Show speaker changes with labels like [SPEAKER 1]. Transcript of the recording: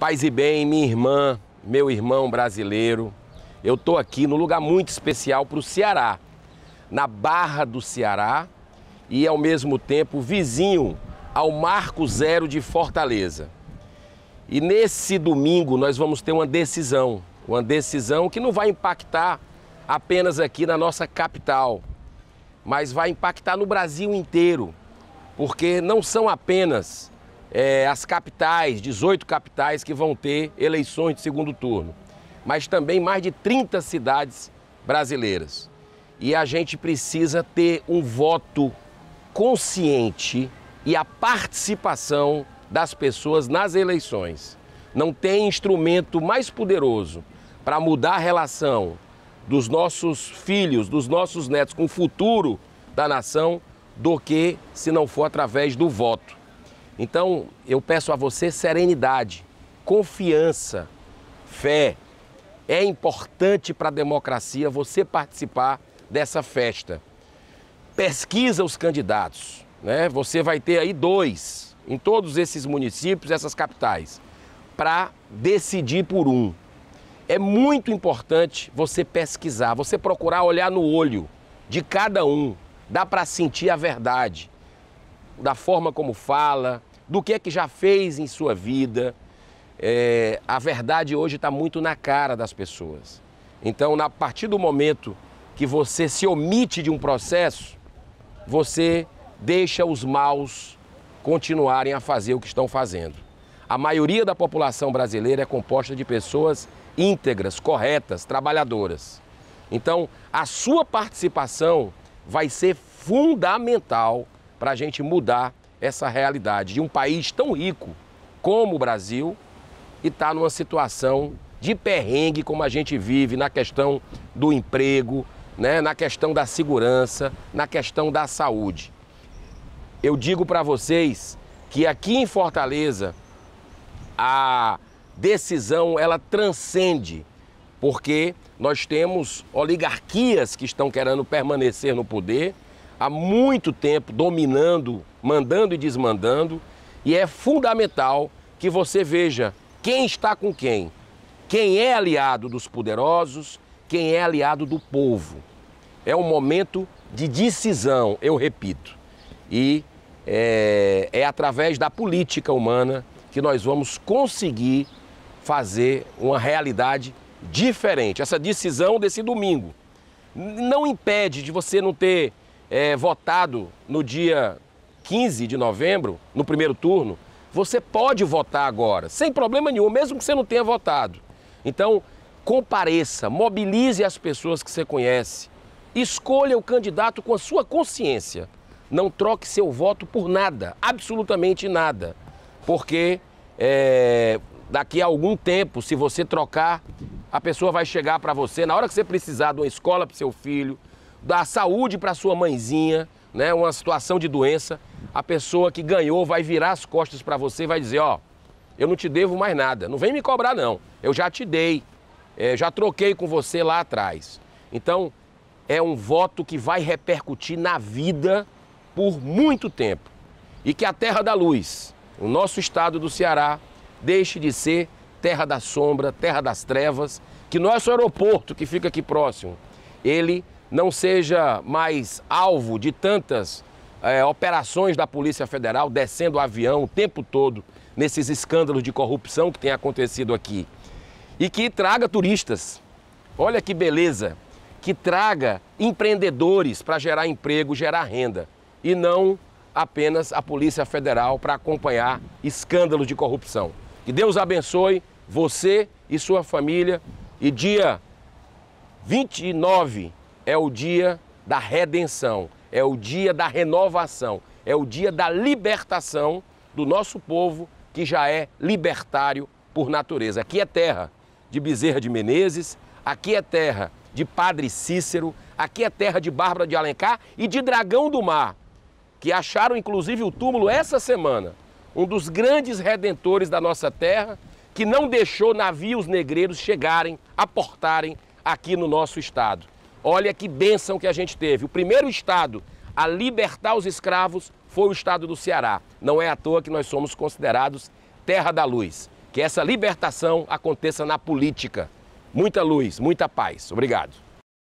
[SPEAKER 1] Paz e bem, minha irmã, meu irmão brasileiro. Eu estou aqui num lugar muito especial para o Ceará, na Barra do Ceará e ao mesmo tempo vizinho ao Marco Zero de Fortaleza. E nesse domingo nós vamos ter uma decisão, uma decisão que não vai impactar apenas aqui na nossa capital, mas vai impactar no Brasil inteiro, porque não são apenas é, as capitais, 18 capitais que vão ter eleições de segundo turno, mas também mais de 30 cidades brasileiras. E a gente precisa ter um voto consciente e a participação das pessoas nas eleições. Não tem instrumento mais poderoso para mudar a relação dos nossos filhos, dos nossos netos com o futuro da nação do que se não for através do voto. Então, eu peço a você serenidade, confiança, fé. É importante para a democracia você participar dessa festa. Pesquisa os candidatos, né? Você vai ter aí dois em todos esses municípios, essas capitais, para decidir por um. É muito importante você pesquisar, você procurar olhar no olho de cada um. Dá para sentir a verdade da forma como fala, do que é que já fez em sua vida. É, a verdade hoje está muito na cara das pessoas. Então, a partir do momento que você se omite de um processo, você deixa os maus continuarem a fazer o que estão fazendo. A maioria da população brasileira é composta de pessoas íntegras, corretas, trabalhadoras. Então, a sua participação vai ser fundamental para a gente mudar essa realidade de um país tão rico como o Brasil e estar tá numa situação de perrengue como a gente vive na questão do emprego, né, na questão da segurança, na questão da saúde. Eu digo para vocês que aqui em Fortaleza a decisão ela transcende, porque nós temos oligarquias que estão querendo permanecer no poder há muito tempo dominando, mandando e desmandando, e é fundamental que você veja quem está com quem, quem é aliado dos poderosos, quem é aliado do povo. É um momento de decisão, eu repito, e é, é através da política humana que nós vamos conseguir fazer uma realidade diferente. Essa decisão desse domingo não impede de você não ter é, votado no dia 15 de novembro, no primeiro turno, você pode votar agora, sem problema nenhum, mesmo que você não tenha votado. Então, compareça, mobilize as pessoas que você conhece, escolha o candidato com a sua consciência. Não troque seu voto por nada, absolutamente nada, porque é, daqui a algum tempo, se você trocar, a pessoa vai chegar para você na hora que você precisar de uma escola para seu filho, da saúde para sua mãezinha, né, uma situação de doença, a pessoa que ganhou vai virar as costas para você e vai dizer, ó, eu não te devo mais nada, não vem me cobrar não, eu já te dei, é, já troquei com você lá atrás. Então, é um voto que vai repercutir na vida por muito tempo. E que a Terra da Luz, o nosso estado do Ceará, deixe de ser terra da sombra, terra das trevas, que nosso é aeroporto, que fica aqui próximo, ele não seja mais alvo de tantas é, operações da Polícia Federal descendo o avião o tempo todo nesses escândalos de corrupção que tem acontecido aqui. E que traga turistas. Olha que beleza! Que traga empreendedores para gerar emprego, gerar renda. E não apenas a Polícia Federal para acompanhar escândalos de corrupção. Que Deus abençoe você e sua família. E dia 29 é o dia da redenção, é o dia da renovação, é o dia da libertação do nosso povo que já é libertário por natureza. Aqui é terra de Bezerra de Menezes, aqui é terra de Padre Cícero, aqui é terra de Bárbara de Alencar e de Dragão do Mar, que acharam inclusive o túmulo essa semana, um dos grandes redentores da nossa terra, que não deixou navios negreiros chegarem, aportarem aqui no nosso estado. Olha que bênção que a gente teve. O primeiro estado a libertar os escravos foi o estado do Ceará. Não é à toa que nós somos considerados terra da luz. Que essa libertação aconteça na política. Muita luz, muita paz. Obrigado.